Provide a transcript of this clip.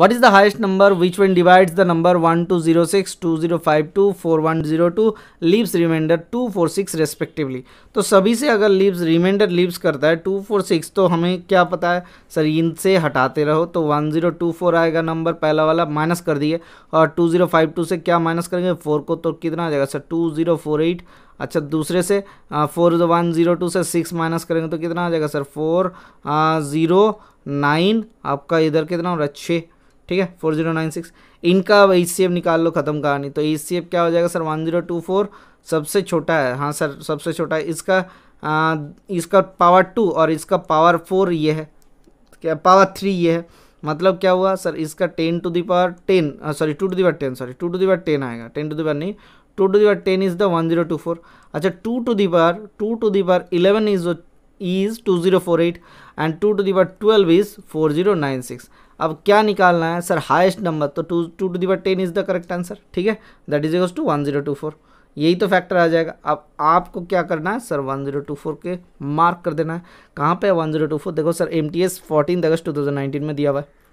what is the highest number which when divides the number 1206 2052 4102 leaves remainder 246 respectively तो सभी से अगर leaves remainder leaves करता है 246 तो हमें क्या पता है सर इनसे हटाते रहो तो 1024 आएगा नंबर पहला वाला माइनस कर दिए और 2052 से क्या माइनस करेंगे 4 को तो कितना आ जाएगा सर 2048 अच्छा दूसरे से फोर वन ज़ीरो टू से सिक्स माइनस करेंगे तो कितना आ जाएगा सर फोर ज़ीरो नाइन आपका इधर कितना हो रहा है छः ठीक है फोर जीरो नाइन सिक्स इनका ई सी एफ निकाल लो ख़त्म कहानी तो ई सी एफ क्या हो जाएगा sir one zero two four सबसे छोटा है हाँ सर सबसे छोटा है इसका आ, इसका पावर टू और इसका पावर फोर ये है क्या पावर थ्री ये है मतलब क्या हुआ सर इसका ten to the power ten sorry two to power ten sorry two to power ten आएगा टेन टू पावर नहीं two to power ten is the one zero two four अच्छा two to the power two to power eleven is is two zero four eight and two to the power twelve is four zero nine six अब क्या निकालना है sir highest number तो two to to the power ten is the correct answer ठीक है that is equals to one zero two four यही तो factor आ जाएगा अब आपको क्या करना है sir one zero two four के मार्क कर देना है कहाँ पे वन जीरो टू फोर देखो sir M T S fourteen August two thousand nineteen में दिया हुआ है